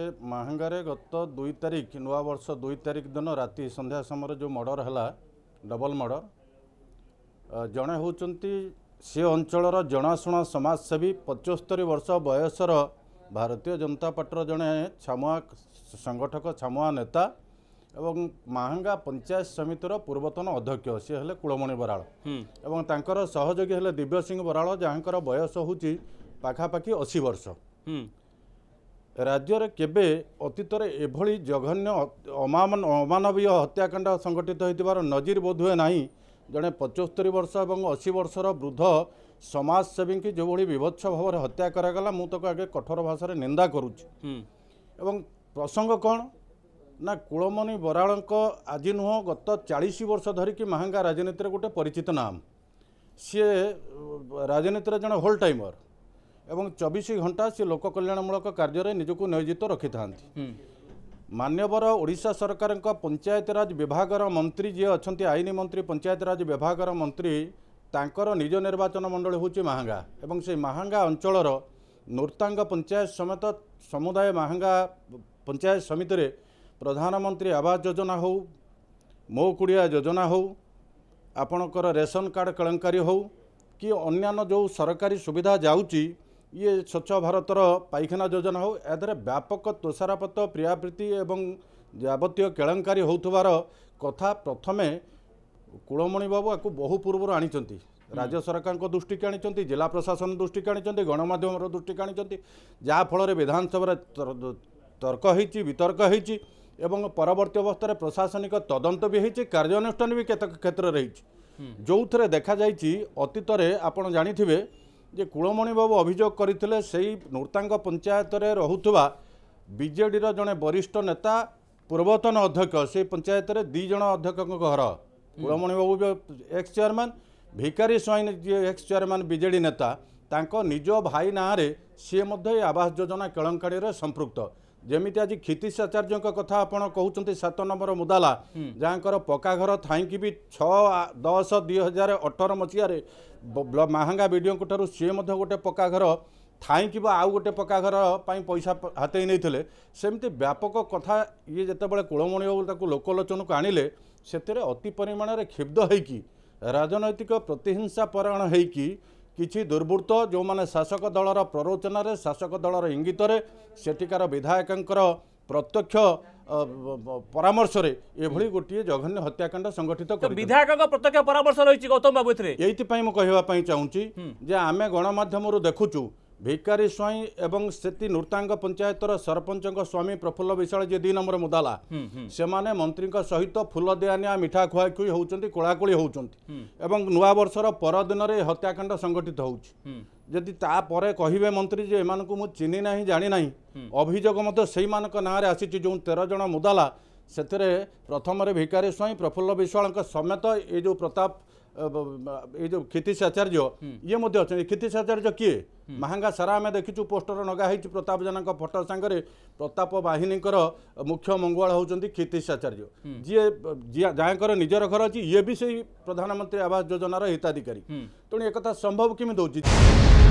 ମାହାଙ୍ଗାରେ ଗତ ଦୁଇ ତାରିଖ ନୂଆବର୍ଷ ଦୁଇ ତାରିଖ ଦିନ ରାତି ସନ୍ଧ୍ୟା ସମୟରେ ଯେଉଁ ମର୍ଡ଼ର ହେଲା ଡବଲ ମର୍ଡ଼ର ଜଣେ ହେଉଛନ୍ତି ସେ ଅଞ୍ଚଳର ଜଣାଶୁଣା ସମାଜସେବୀ ପଞ୍ଚସ୍ତରୀ ବର୍ଷ ବୟସର ଭାରତୀୟ ଜନତା ପାର୍ଟିର ଜଣେ ଛାମୁଆ ସଂଗଠକ ଛାମୁଆ ନେତା ଏବଂ ମାହାଙ୍ଗା ପଞ୍ଚାୟତ ସମିତିର ପୂର୍ବତନ ଅଧ୍ୟକ୍ଷ ସିଏ ହେଲେ କୁଳମଣି ବରାଳ ଏବଂ ତାଙ୍କର ସହଯୋଗୀ ହେଲେ ଦିବ୍ୟ ସିଂ ବରାଳ ଯାହାଙ୍କର ବୟସ ହେଉଛି ପାଖାପାଖି ଅଶୀ ବର୍ଷ ରାଜ୍ୟରେ କେବେ ଅତୀତରେ ଏଭଳି ଜଘନ୍ୟ ଅମାନ ଅମାନବୀୟ ହତ୍ୟାକାଣ୍ଡ ସଂଗଠିତ ହୋଇଥିବାର ନଜିର ବୋଧୁଏ ନାହିଁ ଜଣେ ପଞ୍ଚସ୍ତରୀ ବର୍ଷ ଏବଂ ଅଶୀ ବର୍ଷର ବୃଦ୍ଧ ସମାଜସେବୀଙ୍କୁ ଯେଉଁଭଳି ବିଭତ୍ସ ଭାବରେ ହତ୍ୟା କରାଗଲା ମୁଁ ତାକୁ ଆଗେ କଠୋର ଭାଷାରେ ନିନ୍ଦା କରୁଛି ଏବଂ ପ୍ରସଙ୍ଗ କ'ଣ ନା କୁଳମଣି ବରାଳଙ୍କ ଆଜି ନୁହଁ ଗତ ଚାଳିଶ ବର୍ଷ ଧରିକି ମାହାଙ୍ଗା ରାଜନୀତିରେ ଗୋଟେ ପରିଚିତ ନାମ ସିଏ ରାଜନୀତିରେ ଜଣେ ହୋଲ୍ ଟାଇମର୍ ଏବଂ ଚବିଶ ଘଣ୍ଟା ସେ ଲୋକ କଲ୍ୟାଣମୂଳକ କାର୍ଯ୍ୟରେ ନିଜକୁ ନିୟୋଜିତ ରଖିଥାନ୍ତି ମାନ୍ୟବର ଓଡ଼ିଶା ସରକାରଙ୍କ ପଞ୍ଚାୟତରାଜ ବିଭାଗର ମନ୍ତ୍ରୀ ଯିଏ ଅଛନ୍ତି ଆଇନ ମନ୍ତ୍ରୀ ପଞ୍ଚାୟତରାଜ ବିଭାଗର ମନ୍ତ୍ରୀ ତାଙ୍କର ନିଜ ନିର୍ବାଚନ ମଣ୍ଡଳୀ ହେଉଛି ମାହାଙ୍ଗା ଏବଂ ସେ ମାହାଙ୍ଗା ଅଞ୍ଚଳର ନୂର୍ତାଙ୍ଗ ପଞ୍ଚାୟତ ସମେତ ସମୁଦାୟ ମାହାଙ୍ଗା ପଞ୍ଚାୟତ ସମିତିରେ ପ୍ରଧାନମନ୍ତ୍ରୀ ଆବାସ ଯୋଜନା ହେଉ ମୋ କୁଡ଼ିଆ ଯୋଜନା ହେଉ ଆପଣଙ୍କର ରେସନ କାର୍ଡ଼ କେଳଙ୍କାରୀ ହେଉ କି ଅନ୍ୟାନ୍ୟ ଯେଉଁ ସରକାରୀ ସୁବିଧା ଯାଉଛି ଇଏ ସ୍ୱଚ୍ଛ ଭାରତର ପାଇଖାନା ଯୋଜନା ହେଉ ଏହା ଦ୍ୱାରା ବ୍ୟାପକ ତୋଷାରାପତ ପ୍ରିୟାପ୍ରୀତି ଏବଂ ଯାବତୀୟ କେଳଙ୍କାରୀ ହେଉଥିବାର କଥା ପ୍ରଥମେ କୁଳମଣି ବାବୁ ଆକୁ ବହୁ ପୂର୍ବରୁ ଆଣିଛନ୍ତି ରାଜ୍ୟ ସରକାରଙ୍କ ଦୃଷ୍ଟିକୁ ଆଣିଛନ୍ତି ଜିଲ୍ଲା ପ୍ରଶାସନ ଦୃଷ୍ଟିକୁ ଆଣିଛନ୍ତି ଗଣମାଧ୍ୟମର ଦୃଷ୍ଟିକୁ ଆଣିଛନ୍ତି ଯାହାଫଳରେ ବିଧାନସଭାରେ ତର୍କ ହୋଇଛି ବିତର୍କ ହୋଇଛି ଏବଂ ପରବର୍ତ୍ତୀ ଅବସ୍ଥାରେ ପ୍ରଶାସନିକ ତଦନ୍ତ ବି ହୋଇଛି କାର୍ଯ୍ୟାନୁଷ୍ଠାନ ବି କେତେକ କ୍ଷେତ୍ରରେ ହୋଇଛି ଯେଉଁଥିରେ ଦେଖାଯାଇଛି ଅତୀତରେ ଆପଣ ଜାଣିଥିବେ ଯେ କୁଳମଣି ବାବୁ ଅଭିଯୋଗ କରିଥିଲେ ସେହି ନୂର୍ତାଙ୍ଗ ପଞ୍ଚାୟତରେ ରହୁଥିବା ବିଜେଡ଼ିର ଜଣେ ବରିଷ୍ଠ ନେତା ପୂର୍ବତନ ଅଧ୍ୟକ୍ଷ ସେହି ପଞ୍ଚାୟତରେ ଦୁଇ ଜଣ ଅଧ୍ୟକ୍ଷଙ୍କ ଘର କୁଳମଣି ବାବୁ ଏକ୍ସ ଚେୟାରମ୍ୟାନ୍ ଭିକାରୀ ସ୍ୱାଇଁ ଯିଏ ଏକ୍ସ ଚେୟାରମ୍ୟାନ୍ ବିଜେଡ଼ି ନେତା ତାଙ୍କ ନିଜ ଭାଇ ନାଁରେ ସିଏ ମଧ୍ୟ ଏ ଆବାସ ଯୋଜନା କେଳଙ୍କାଣୀରେ ସମ୍ପୃକ୍ତ ଯେମିତି ଆଜି କ୍ଷିତିଶ ଆଚାର୍ଯ୍ୟଙ୍କ କଥା ଆପଣ କହୁଛନ୍ତି ସାତ ନମ୍ବର ମୁଦାଲା ଯାହାଙ୍କର ପକ୍କା ଘର ଥାଇକି ବି ଛଅ ଦଶ ଦୁଇ ହଜାର ଅଠର ମସିହାରେ ମାହାଙ୍ଗା ବିଡ଼ିଓଙ୍କ ଠାରୁ ସିଏ ମଧ୍ୟ ଗୋଟେ ପକ୍କା ଘର ଥାଇକି ବା ଆଉ ଗୋଟେ ପକ୍କା ଘର ପାଇଁ ପଇସା ହାତେଇ ନେଇଥିଲେ ସେମିତି ବ୍ୟାପକ କଥା ଇଏ ଯେତେବେଳେ କୁଳମଣି ବାବୁ ତାକୁ ଲୋକଲୋଚନକୁ ଆଣିଲେ ସେଥିରେ ଅତି ପରିମାଣରେ କ୍ଷୁବ୍ଧ ହେଇକି ରାଜନୈତିକ ପ୍ରତିହିଂସା ପରାୟଣ ହେଇକି କିଛି ଦୁର୍ବୃତ୍ତ ଯେଉଁମାନେ ଶାସକ ଦଳର ପ୍ରରୋଚନାରେ ଶାସକ ଦଳର ଇଙ୍ଗିତରେ ସେଠିକାର ବିଧାୟକଙ୍କର ପ୍ରତ୍ୟକ୍ଷ ପରାମର୍ଶରେ ଏଭଳି ଗୋଟିଏ ଜଘନ୍ୟ ହତ୍ୟାକାଣ୍ଡ ସଂଗଠିତ ବିଧାୟକଙ୍କ ପ୍ରତ୍ୟକ୍ଷ ପରାମର୍ଶ ରହିଛି ଗୌତମ ବାବୁ ଏଥିରେ ଏଇଥିପାଇଁ ମୁଁ କହିବା ପାଇଁ ଚାହୁଁଛି ଯେ ଆମେ ଗଣମାଧ୍ୟମରୁ ଦେଖୁଛୁ ଭିକାରୀ ସ୍ୱାଇଁ ଏବଂ ସେତି ନୃତାଙ୍ଗ ପଞ୍ଚାୟତର ସରପଞ୍ଚଙ୍କ ସ୍ୱାମୀ ପ୍ରଫୁଲ୍ଲ ବିଶାଳ ଯିଏ ଦୁଇ ନମ୍ବର ମୁଦାଲା ସେମାନେ ମନ୍ତ୍ରୀଙ୍କ ସହିତ ଫୁଲ ଦିଆନିଆ ମିଠା ଖୁଆଖୁଇ ହେଉଛନ୍ତି କୋଳାକୋଳି ହେଉଛନ୍ତି ଏବଂ ନୂଆବର୍ଷର ପରଦିନରେ ହତ୍ୟାକାଣ୍ଡ ସଂଘଟିତ ହେଉଛି ଯଦି ତାପରେ କହିବେ ମନ୍ତ୍ରୀ ଯେ ଏମାନଙ୍କୁ ମୁଁ ଚିହ୍ନି ନାହିଁ ଜାଣିନାହିଁ ଅଭିଯୋଗ ମଧ୍ୟ ସେଇମାନଙ୍କ ନାଁରେ ଆସିଛି ଯେଉଁ ତେର ଜଣ ମୁଦାଲା ସେଥିରେ ପ୍ରଥମରେ ଭିକାରୀ ସ୍ୱାଇଁ ପ୍ରଫୁଲ୍ଲ ବିଶ୍ୱାଳଙ୍କ ସମେତ ଏ ଯେଉଁ ପ୍ରତାପ ଏଇ ଯେଉଁ କ୍ଷିତି ଆଚାର୍ଯ୍ୟ ଇଏ ମଧ୍ୟ ଅଛନ୍ତି କ୍ଷିତି ଆଚାର୍ଯ୍ୟ କିଏ ମାହାଙ୍ଗା ସାରା ଆମେ ଦେଖିଛୁ ପୋଷ୍ଟର ନଗା ହେଇଛି ପ୍ରତାପ ଜେନାଙ୍କ ଫଟୋ ସାଙ୍ଗରେ ପ୍ରତାପ ବାହିନୀଙ୍କର ମୁଖ୍ୟ ମଙ୍ଗୁଆଳ ହେଉଛନ୍ତି କ୍ଷିତି ଆଚାର୍ଯ୍ୟ ଯିଏ ଯାହାଙ୍କର ନିଜର ଘର ଅଛି ଇଏ ବି ସେଇ ପ୍ରଧାନମନ୍ତ୍ରୀ ଆବାସ ଯୋଜନାର ହିତାଧିକାରୀ ତେଣୁ ଏକଥା ସମ୍ଭବ କେମିତି ହେଉଛି